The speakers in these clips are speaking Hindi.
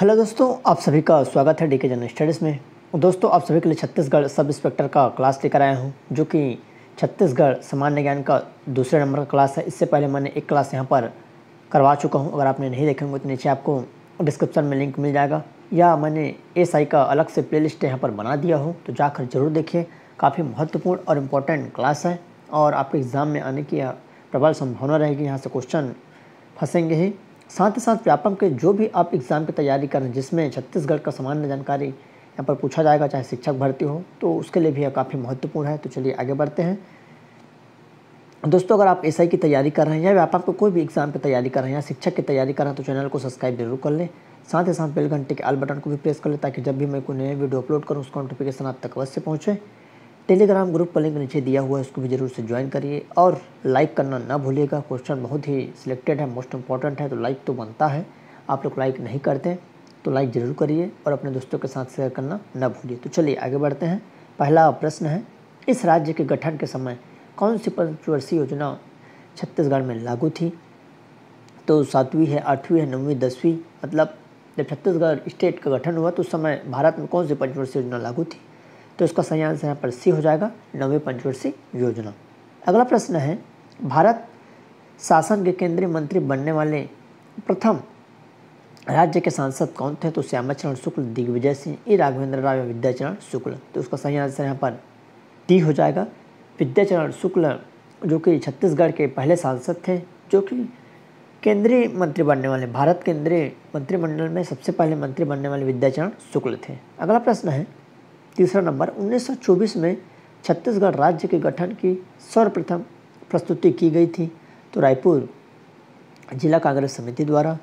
हेलो दोस्तों आप सभी का स्वागत है डी के जनरल स्टडीज़ में दोस्तों आप सभी के लिए छत्तीसगढ़ सब इंस्पेक्टर का क्लास लेकर आया हूँ जो कि छत्तीसगढ़ सामान्य ज्ञान का दूसरे नंबर का क्लास है इससे पहले मैंने एक क्लास यहाँ पर करवा चुका हूँ अगर आपने नहीं देखे होंगे तो नीचे आपको डिस्क्रिप्शन में लिंक मिल जाएगा या मैंने एस आई का अलग से प्ले लिस्ट यहाँ पर बना दिया हूँ तो जाकर जरूर देखिए काफ़ी महत्वपूर्ण और इम्पोर्टेंट क्लास है और आपके एग्ज़ाम में आने की प्रबल संभावना रहेगी यहाँ से क्वेश्चन फंसेंगे ही साथ ही साथ व्यापम के जो भी आप एग्ज़ाम की तैयारी कर रहे हैं जिसमें छत्तीसगढ़ का सामान्य जानकारी यहाँ पर पूछा जाएगा चाहे शिक्षक भर्ती हो तो उसके लिए भी यह काफ़ी महत्वपूर्ण है तो चलिए आगे बढ़ते हैं दोस्तों अगर आप एस की तैयारी कर रहे हैं या व्यापक को कोई भी एग्ज़ाम की तैयारी कर रहे हैं या शिक्षक की तैयारी कर रहे हैं तो चैनल को सब्सक्राइब जरूर कर लें साथ ही साथ बेल घंटे के आल बटन को भी प्रेस कर लें ताकि जब भी मैं कोई नए वीडियो अपलोड करूँ उसका नोटिफिकेशन आप तक अवश्य पहुँचे टेलीग्राम ग्रुप का लिंक नीचे दिया हुआ है उसको भी ज़रूर से ज्वाइन करिए और लाइक करना ना भूलिएगा क्वेश्चन बहुत ही सिलेक्टेड है मोस्ट इंपॉर्टेंट है तो लाइक तो बनता है आप लोग लाइक नहीं करते तो लाइक ज़रूर करिए और अपने दोस्तों के साथ शेयर करना ना भूलिए तो चलिए आगे बढ़ते हैं पहला प्रश्न है इस राज्य के गठन के समय कौन सी पंचवर्षीय योजना छत्तीसगढ़ में लागू थी तो सातवीं है आठवीं है नौवीं दसवीं मतलब जब छत्तीसगढ़ स्टेट का गठन हुआ तो उस समय भारत में कौन सी पंचवर्षीय योजना लागू थी तो इसका सही आंसर यहाँ पर सी हो जाएगा नवी पंचवर्षीय योजना अगला प्रश्न है भारत शासन के केंद्रीय मंत्री बनने वाले प्रथम राज्य के सांसद कौन थे तो श्यामाचरण शुक्ल दिग्विजय सिंह ई राघवेंद्र राव या विद्याचरण शुक्ल तो उसका सही आंसर यहाँ पर डी हो जाएगा विद्याचरण शुक्ल जो कि छत्तीसगढ़ के पहले सांसद थे जो कि केंद्रीय मंत्री बनने वाले भारत केंद्रीय मंत्रिमंडल में सबसे पहले मंत्री बनने वाले विद्याचरण शुक्ल थे अगला प्रश्न है तीसरा नंबर 1924 में छत्तीसगढ़ राज्य के गठन की सर्वप्रथम प्रस्तुति की गई थी तो रायपुर जिला कांग्रेस समिति द्वारा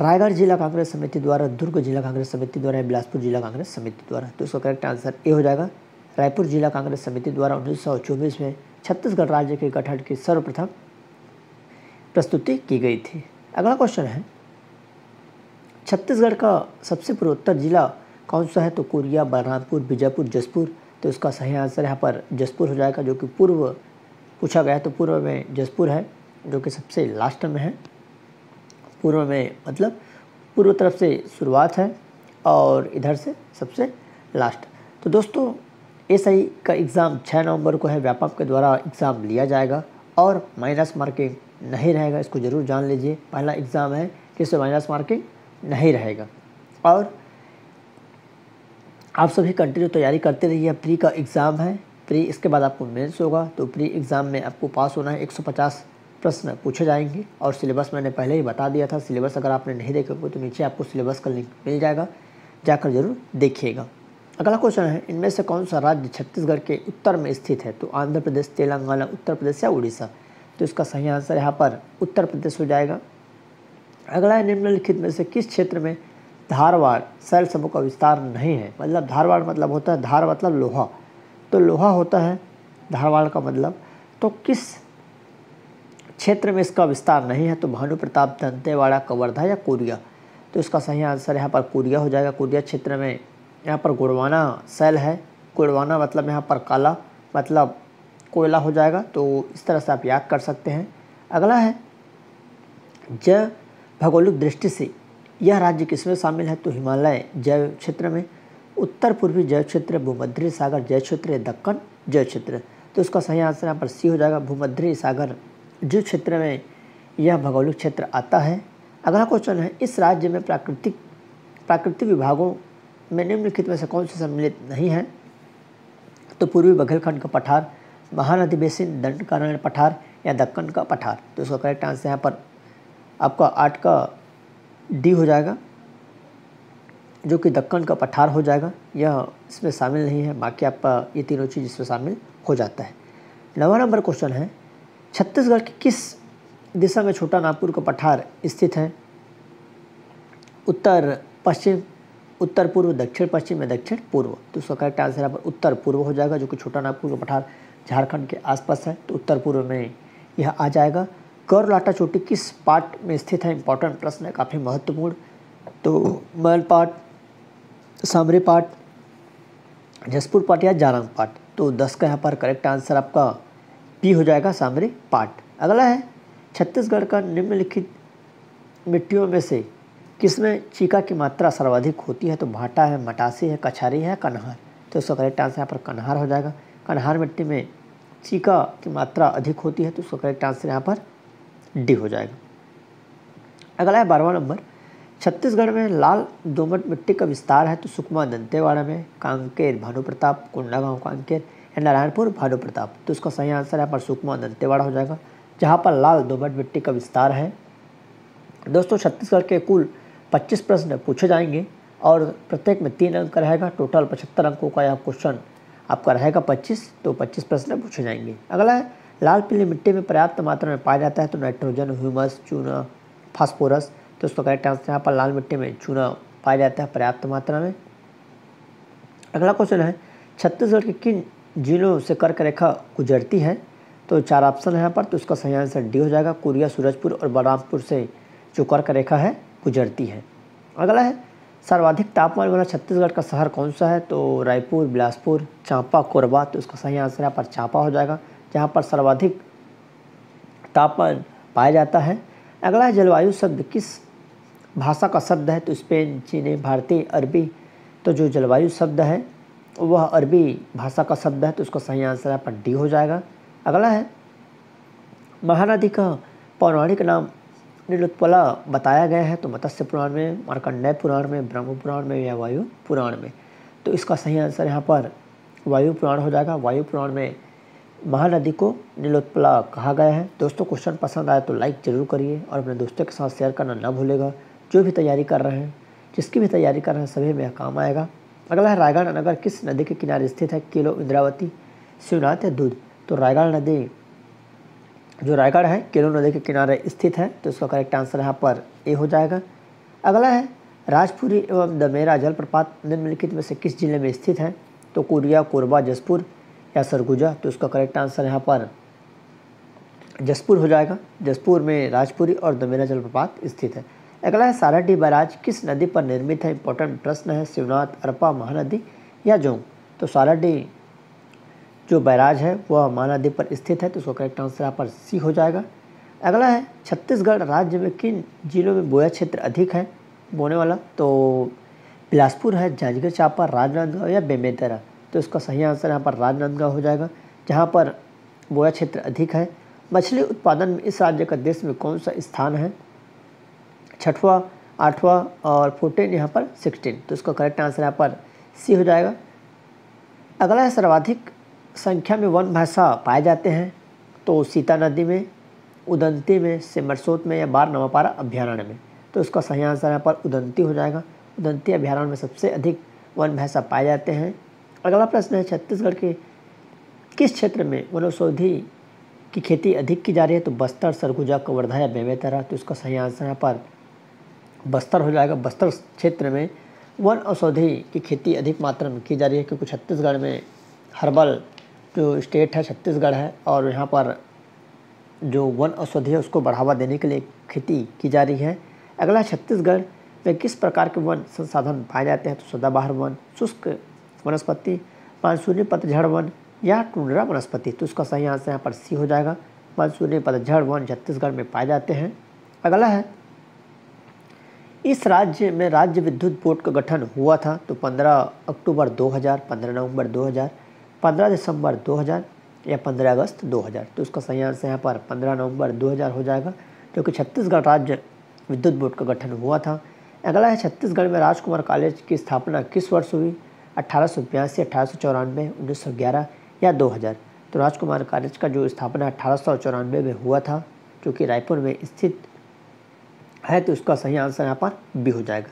रायगढ़ जिला कांग्रेस समिति द्वारा दुर्ग जिला कांग्रेस समिति द्वारा या बिलासपुर जिला कांग्रेस समिति द्वारा तो इसका करेक्ट आंसर ए हो जाएगा रायपुर जिला कांग्रेस समिति द्वारा उन्नीस में छत्तीसगढ़ राज्य के गठन की सर्वप्रथम प्रस्तुति की गई थी अगला क्वेश्चन है छत्तीसगढ़ का सबसे पूर्वोत्तर जिला कौन सा है तो कोरिया बलरामपुर बीजापुर जसपुर तो इसका सही आंसर यहाँ पर जसपुर हो जाएगा जो कि पूर्व पूछा गया तो पूर्व में जसपुर है जो कि सबसे लास्ट में है पूर्व में मतलब पूर्व तरफ से शुरुआत है और इधर से सबसे लास्ट तो दोस्तों एस आई का एग्ज़ाम 6 नवंबर को है व्यापक के द्वारा एग्ज़ाम लिया जाएगा और माइनस मार्किंग नहीं रहेगा इसको ज़रूर जान लीजिए पहला एग्ज़ाम है जिसमें माइनस मार्किंग नहीं रहेगा और आप सभी कंटिन्यू तैयारी करते रहिए प्री का एग्ज़ाम है प्री इसके बाद आपको मेंस होगा तो प्री एग्ज़ाम में आपको पास होना है 150 प्रश्न पूछे जाएंगे और सिलेबस मैंने पहले ही बता दिया था सिलेबस अगर आपने नहीं देखा तो नीचे आपको सिलेबस का लिंक मिल जाएगा जाकर जरूर देखिएगा अगला क्वेश्चन है इनमें से कौन सा राज्य छत्तीसगढ़ के उत्तर में स्थित है तो आंध्र प्रदेश तेलंगाना उत्तर प्रदेश या उड़ीसा तो इसका सही आंसर यहाँ पर उत्तर प्रदेश हो जाएगा अगला निम्नलिखित में से किस क्षेत्र में धारवाड़ सैल समूह का विस्तार नहीं है मतलब धारवाड़ मतलब होता है धार मतलब लोहा तो लोहा होता है धारवाड़ का मतलब तो किस क्षेत्र में इसका विस्तार नहीं है तो भानु प्रताप दंतेवाड़ा कवर्धा या कोरिया तो इसका सही आंसर यहाँ पर कोरिया हो जाएगा कोरिया क्षेत्र में यहाँ पर गुड़वाना सेल है गुड़वाना मतलब यहाँ पर काला मतलब कोयला हो जाएगा तो इस तरह से आप याद कर सकते हैं अगला है जय भौगोलिक दृष्टि से यह राज्य किसमें शामिल है तो हिमालय जैव क्षेत्र में उत्तर पूर्वी जैव क्षेत्र भूमध्य सागर जैव क्षेत्र दक्कन जैव क्षेत्र तो इसका सही आंसर यहाँ पर सी हो जाएगा भूमध्य सागर जैव क्षेत्र में यह भौगोलिक क्षेत्र आता है अगला क्वेश्चन है इस राज्य में प्राकृतिक प्राकृतिक विभागों में निम्नलिखित में से कौन से सम्मिलित नहीं है तो पूर्वी बघेलखंड का पठार महानदी बेसिन दंडकारण्य पठार या दक्कन का पठार तो इसका करेक्ट आंसर यहाँ पर आपका आठ का डी हो जाएगा जो कि दक्कन का पठार हो जाएगा यह इसमें शामिल नहीं है बाकी आपका ये तीनों चीज़ इसमें शामिल हो जाता है नवा नंबर क्वेश्चन है छत्तीसगढ़ के किस दिशा में छोटा नागपुर का पठार स्थित है उत्तर पश्चिम उत्तर पूर्व दक्षिण पश्चिम या दक्षिण पूर्व तो उसका करेक्ट आंसर यहाँ पर उत्तर पूर्व हो जाएगा जो कि छोटा नागपुर का पठार झारखंड के आसपास है तो उत्तर पूर्व में यह आ जाएगा कर लाटा चोटी किस पार्ट में स्थित है इम्पोर्टेंट प्रश्न है काफ़ी महत्वपूर्ण तो मैल पार्ट सामरे पार्ट जसपुर पार्ट या जारंग पार्ट तो दस का यहाँ पर करेक्ट आंसर आपका पी हो जाएगा सामरे पार्ट अगला है छत्तीसगढ़ का निम्नलिखित मिट्टियों में से किसमें चीका की मात्रा सर्वाधिक होती है तो भाटा है मटासी है कछारी है कन्हार तो इसका करेक्ट आंसर यहाँ पर कन्हार हो जाएगा कन्हार मिट्टी में चीका की मात्रा अधिक होती है तो इसका करेक्ट आंसर यहाँ पर डी हो जाएगा अगला है बारहवा नंबर छत्तीसगढ़ में लाल दोमट मिट्टी का विस्तार है तो सुकमा दंतेवाड़ा में कांकेर भानु प्रताप कोंडागांव कांकेर या नारायणपुर भानु प्रताप तो इसका सही आंसर यहाँ पर सुकमा दंतेवाड़ा हो जाएगा जहाँ पर लाल दोमट मिट्टी का विस्तार है दोस्तों छत्तीसगढ़ के कुल 25 प्रश्न पूछे जाएंगे और प्रत्येक में तीन अंक रहेगा टोटल पचहत्तर अंकों का यह क्वेश्चन आपका रहेगा 25 तो 25 प्रश्न पूछे जाएंगे अगला है लाल पीली मिट्टी में पर्याप्त मात्रा में पाया जाता है तो नाइट्रोजन ह्यूमस चूना फास्फोरस तो उसका करेक्ट आंसर यहाँ पर लाल मिट्टी में चूना पाया जाता है पर्याप्त मात्रा में अगला क्वेश्चन है छत्तीसगढ़ के किन जिलों से कर्क रेखा गुजरती है तो चार ऑप्शन है यहाँ पर तो इसका सही आंसर डी हो जाएगा कोरिया सूरजपुर और बलरामपुर से जो कर्क रेखा है गुजरती है अगला है सर्वाधिक तापमान वाला छत्तीसगढ़ का शहर कौन सा है तो रायपुर बिलासपुर चांपा कोरबा तो इसका सही आंसर यहाँ पर चांपा हो जाएगा जहाँ पर सर्वाधिक तापमान पाया जाता है अगला है जलवायु शब्द किस भाषा का शब्द है तो स्पेन चीनी भारतीय अरबी तो जो जलवायु शब्द है वह अरबी भाषा का शब्द है तो उसका सही आंसर यहाँ पर डी हो जाएगा अगला है महानदी का पौराणिक नाम नीलोत्पला बताया गया है तो मत्स्य पुराण में मार्कंडय पुराण में ब्रह्म पुराण में या वायु पुराण में तो इसका सही आंसर यहाँ पर वायु पुराण हो जाएगा वायु पुराण में महानदी को नीलोत्पला कहा गया है दोस्तों क्वेश्चन पसंद आया तो लाइक ज़रूर करिए और अपने दोस्तों के साथ शेयर करना ना भूलेगा जो भी तैयारी कर रहे हैं जिसकी भी तैयारी कर रहे हैं सभी में काम आएगा अगला है रायगढ़ नगर किस नदी के किनारे स्थित है केलो इंद्रावती शिवनाथ या दूध तो रायगढ़ नदी जो रायगढ़ है केलो नदी के किनारे स्थित है तो इसका करेक्ट आंसर यहाँ पर ए हो जाएगा अगला है राजपुरी एवं दमेरा जलप्रपात निम्नलिखित में से किस जिले में स्थित है तो कोरिया कोरबा जसपुर या सरगुजा तो इसका करेक्ट आंसर यहाँ पर जसपुर हो जाएगा जसपुर में राजपुरी और दमेरा जलप्रपात स्थित है अगला है साराडीह बैराज किस नदी पर निर्मित है इंपॉर्टेंट प्रश्न है शिवनाथ अरपा महानदी या जोंग तो साराडीह जो बैराज है वह महानदी पर स्थित है तो उसका करेक्ट आंसर यहाँ पर सी हो जाएगा अगला है छत्तीसगढ़ राज्य में किन जिलों में बोया क्षेत्र अधिक है बोने वाला तो बिलासपुर है जांजगीर चांपा राजनांदगांव या बेमेतरा तो इसका सही आंसर यहाँ पर राजनांदगांव हो जाएगा जहाँ पर बोया क्षेत्र अधिक है मछली उत्पादन में इस राज्य का देश में कौन सा स्थान है छठवा आठवा और फोर्टीन यहाँ पर सिक्सटीन तो इसका करेक्ट आंसर यहाँ पर सी हो जाएगा अगला है सर्वाधिक संख्या में वन भाषा पाए जाते हैं तो सीता नदी में उदंती में सिमरसोत में या बार नवापारा अभ्यारण्य में तो इसका सही आंसर यहाँ पर उदंती हो जाएगा उदंती अभ्यारण्य में सबसे अधिक वन भाषा पाए जाते हैं अगला प्रश्न है छत्तीसगढ़ के किस क्षेत्र में वनौषधि की खेती अधिक की जा रही है तो बस्तर सरगुजा कवर्धा या बेमेतरा तो इसका सही आंसर यहाँ पर बस्तर हो जाएगा बस्तर क्षेत्र में वन औषधि की खेती अधिक मात्रा में की जा रही है क्योंकि छत्तीसगढ़ में हर्बल जो स्टेट है छत्तीसगढ़ है और यहाँ पर जो वन औषधि है उसको बढ़ावा देने के लिए खेती की जा रही है अगला छत्तीसगढ़ में किस प्रकार के वन संसाधन पाए जाते हैं तो सदाबहार वन शुष्क वनस्पति मानसूनी पतझड़ वन या टुंडरा वनस्पति तो उसका सही आंसर यहाँ पर सी हो जाएगा मानसूनी पतझड़ वन छत्तीसगढ़ में पाए जाते हैं अगला है इस राज्य में राज्य विद्युत बोर्ड का गठन हुआ था तो 15 अक्टूबर 2000, 15 नवंबर 2000, 15 दिसंबर 2000 या 15 अगस्त 2000 तो उसका सही आंसर यहाँ पर 15 नवंबर 2000 हो जाएगा क्योंकि तो छत्तीसगढ़ राज्य विद्युत बोर्ड का गठन हुआ था अगला है छत्तीसगढ़ में राजकुमार कॉलेज की स्थापना किस वर्ष हुई अठारह सौ बयासी अठारह सौ चौरानवे उन्नीस सौ ग्यारह या दो हज़ार तो राजकुमार कॉलेज का जो स्थापना अठारह सौ चौरानवे में हुआ था जो कि रायपुर में स्थित है तो उसका सही आंसर यहाँ पर भी हो जाएगा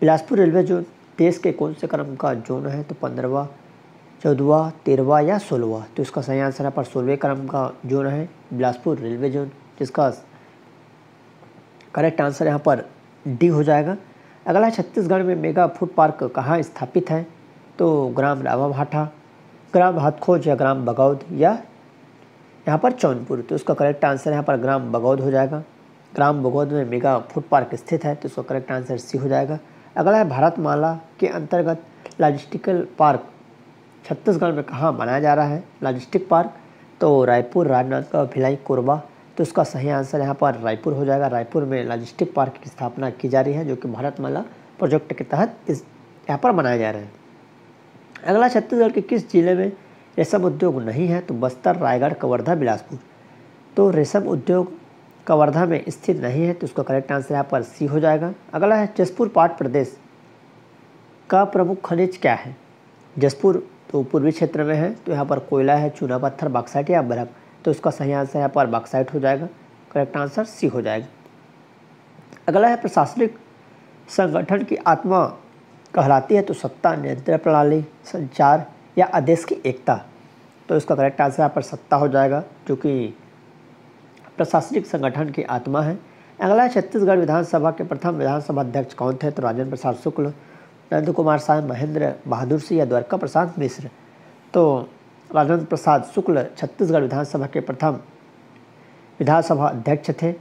बिलासपुर रेलवे जो देश के कौन से क्रम का जोन है तो पंद्रहवा चौदवा तेरहवा या सोलहवा तो इसका सही आंसर यहाँ पर सोलहवें क्रम का जोन है बिलासपुर रेलवे जोन जिसका करेक्ट आंसर यहाँ पर डी हो जाएगा अगला छत्तीसगढ़ में मेगा फूड पार्क कहाँ स्थापित है तो ग्राम रावाभाठा ग्राम हथखोज या ग्राम बगौद या यहाँ पर चौनपुर तो उसका करेक्ट आंसर यहाँ पर ग्राम बगौद हो जाएगा ग्राम बगौद में मेगा फूड पार्क स्थित है तो उसका करेक्ट आंसर सी हो जाएगा अगला है भारतमाला के अंतर्गत लॉजिस्टिकल पार्क छत्तीसगढ़ में कहाँ बनाया जा रहा है लॉजिस्टिक पार्क तो रायपुर राजनांदगांव भिलाई कोरबा तो इसका सही आंसर यहाँ पर रायपुर हो जाएगा रायपुर में लॉजिस्टिक पार्क की स्थापना की जा रही है जो कि भारतमाला प्रोजेक्ट के तहत इस यहाँ पर बनाया जा रहा है अगला छत्तीसगढ़ के किस जिले में रेशम उद्योग नहीं है तो बस्तर रायगढ़ कवर्धा बिलासपुर तो रेशम उद्योग कवर्धा में स्थित नहीं है तो उसका करेक्ट आंसर यहाँ पर सी हो जाएगा अगला है जसपुर पाट प्रदेश का प्रमुख खनिज क्या है जसपुर तो पूर्वी क्षेत्र में है तो यहाँ पर कोयला है चूना पत्थर बाक्साइट या बर्फ तो उसका सही आंसर यहाँ पर बाक्साइट हो जाएगा करेक्ट आंसर सी हो जाएगा अगला है प्रशासनिक संगठन की आत्मा कहलाती है तो सत्ता नियंत्रण प्रणाली संचार या आदेश की एकता तो इसका करेक्ट आंसर यहाँ पर सत्ता हो जाएगा जो कि प्रशासनिक संगठन की आत्मा है अगला छत्तीसगढ़ विधानसभा के प्रथम विधानसभा अध्यक्ष कौन थे तो राजेंद्र प्रसाद शुक्ल नंद कुमार साहब महेंद्र बहादुर सिंह या द्वारका प्रसाद मिश्र तो राजेंद्र प्रसाद शुक्ल छत्तीसगढ़ विधानसभा के प्रथम विधानसभा अध्यक्ष थे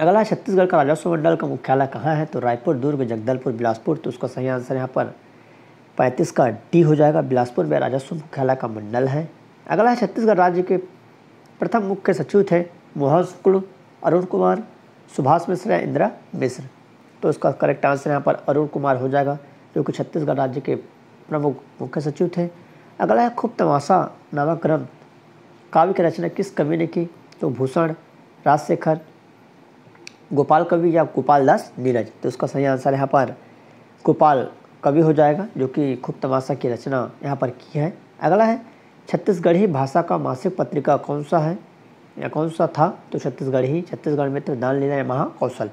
अगला छत्तीसगढ़ का राजस्व मंडल का मुख्यालय कहाँ है तो रायपुर दुर्ग जगदलपुर बिलासपुर तो उसका सही आंसर यहाँ पर पैंतीस का डी हो जाएगा बिलासपुर में राजस्व मुख्यालय का मंडल है अगला छत्तीसगढ़ राज्य के प्रथम मुख्य सचिव थे मोहन शुक्ल अरुण कुमार सुभाष मिश्र या इंदिरा मिश्र तो उसका करेक्ट आंसर यहाँ पर अरुण कुमार हो जाएगा जो कि छत्तीसगढ़ राज्य के प्रमुख मुख्य सचिव थे अगला है खूब तमाशा नामक ग्रंथ काव्य की रचना किस कवि ने की तो भूषण राजशेखर गोपाल कवि या गोपाल दास नीरज तो उसका सही आंसर यहाँ पर गोपाल कवि हो जाएगा जो कि खूब तमाशा की रचना यहाँ पर की है अगला है छत्तीसगढ़ी भाषा का मासिक पत्रिका कौन सा है या कौन सा था तो छत्तीसगढ़ ही छत्तीसगढ़ मित्र दान लीला महाकौशल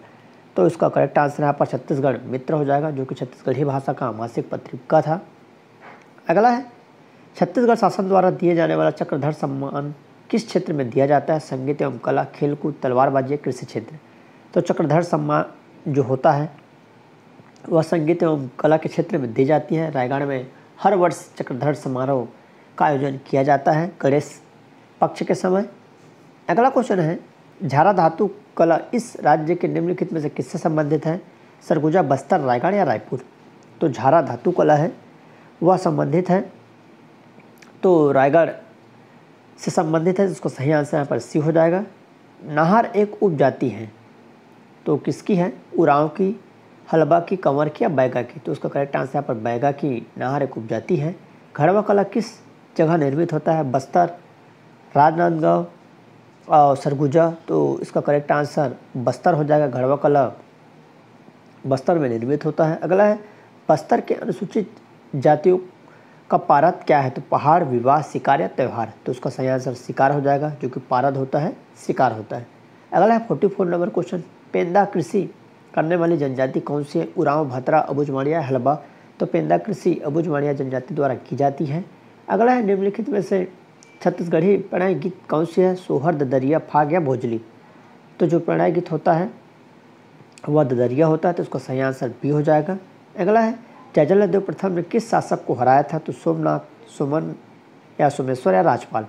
तो इसका करेक्ट आंसर यहाँ पर छत्तीसगढ़ मित्र हो जाएगा जो कि छत्तीसगढ़ी भाषा का मासिक पत्रिका था अगला है छत्तीसगढ़ शासन द्वारा दिए जाने वाला चक्रधर सम्मान किस क्षेत्र में दिया जाता है संगीत एवं कला खेलकूद तलवारबाजी कृषि क्षेत्र तो चक्रधर सम्मान जो होता है वह संगीत एवं कला के क्षेत्र में दी जाती है रायगढ़ में हर वर्ष चक्रधर समारोह का आयोजन किया जाता है गणेश पक्ष के समय अगला क्वेश्चन है झारा धातु कला इस राज्य के निम्नलिखित में से किससे संबंधित है सरगुजा बस्तर रायगढ़ या रायपुर तो झारा धातु कला है वह संबंधित है तो रायगढ़ से संबंधित है जिसको सही आंसर यहाँ पर सी हो जाएगा नाहर एक उपजाति है तो किसकी है उराव की हलबा की कंवर की या बैगा की तो उसका करेक्ट आंसर यहाँ पर बैगा की नहर एक उपजाति है घरवा कला किस जगह निर्मित होता है बस्तर राजनांदगांव और सरगुजा तो इसका करेक्ट आंसर बस्तर हो जाएगा घरवा कला बस्तर में निर्मित होता है अगला है बस्तर के अनुसूचित जातियों का पारद क्या है तो पहाड़ विवाह शिकार या त्यौहार तो उसका सही आंसर शिकार हो जाएगा जो कि पारद होता है शिकार होता है अगला है फोर्टी फोर नंबर क्वेश्चन पेंदा कृषि करने वाली जनजाति कौन सी है उराव भतरा अबुज हलबा तो पेंदा कृषि अबुज जनजाति द्वारा की जाती है अगला है निम्नलिखित में से छत्तीसगढ़ी प्रणय गीत कौन सी है सोहर ददरिया फाग या भोजली तो जो प्रणय गीत होता है वह ददरिया होता है तो उसका सही आंसर बी हो जाएगा अगला है जयजल देव प्रथम ने किस शासक को हराया था तो सोमनाथ सुमन या सोमेश्वर या राजपाल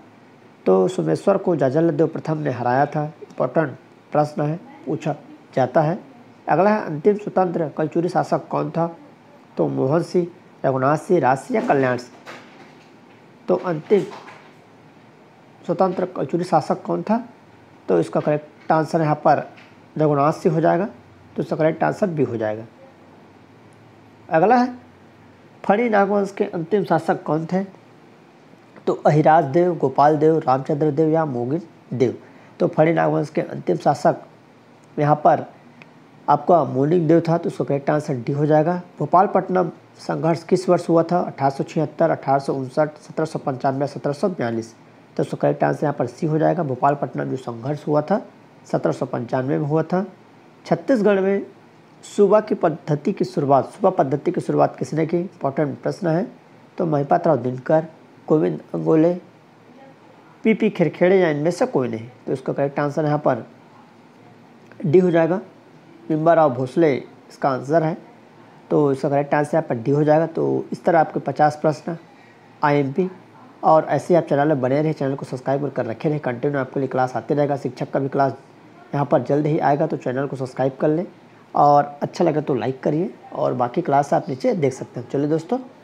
तो सोमेश्वर को देव प्रथम ने हराया था इम्पोर्टेंट प्रश्न है पूछा जाता है अगला है अंतिम स्वतंत्र कलचुरी शासक कौन था तो मोहन सिंह रघुनाथ सिंह राज सिंह या कल्याण सिंह तो अंतिम स्वतंत्र कलचुरी शासक कौन था तो इसका करेक्ट आंसर यहाँ पर रघुनाथ सिंह हो जाएगा तो इसका करेक्ट आंसर भी हो जाएगा अगला है फणी नागवंश के अंतिम शासक कौन थे तो अहिराज देव गोपाल देव रामचंद्र देव या मोगिन देव तो फणी नागवंश के अंतिम शासक यहाँ पर आपका मोर्निंग देव था तो उसका करेक्ट आंसर डी हो जाएगा भोपालपट्टनम संघर्ष किस वर्ष हुआ था अठारह सौ छिहत्तर अठारह सौ उनसठ सत्रह सौ पंचानवे सत्रह सौ बयालीस तो उसका करेक्ट आंसर यहाँ पर सी हो जाएगा भोपालपट्टनम जो संघर्ष हुआ था सत्रह सौ पंचानवे में हुआ था छत्तीसगढ़ में सुबह की पद्धति की शुरुआत सुबह पद्धति की शुरुआत किसने की इम्पोर्टेंट प्रश्न है तो महिपात राव दिनकर गोविंद अंगोले पीपी खिरखेड़े या इनमें से कोई नहीं तो इसका करेक्ट आंसर यहाँ पर डी हो जाएगा निम्बाराव भोसले इसका आंसर है तो इसका करेक्ट आंसर यहाँ पर डी हो जाएगा तो इस तरह आपके पचास प्रश्न आईएमपी और ऐसे आप चैनल में बने रहे चैनल को सब्सक्राइब कर रखे रहें कंटिन्यू आपके लिए क्लास आते रहेगा शिक्षक का भी क्लास यहाँ पर जल्द ही आएगा तो चैनल को सब्सक्राइब कर लें और अच्छा लगे तो लाइक करिए और बाकी क्लास आप नीचे देख सकते हैं चलिए दोस्तों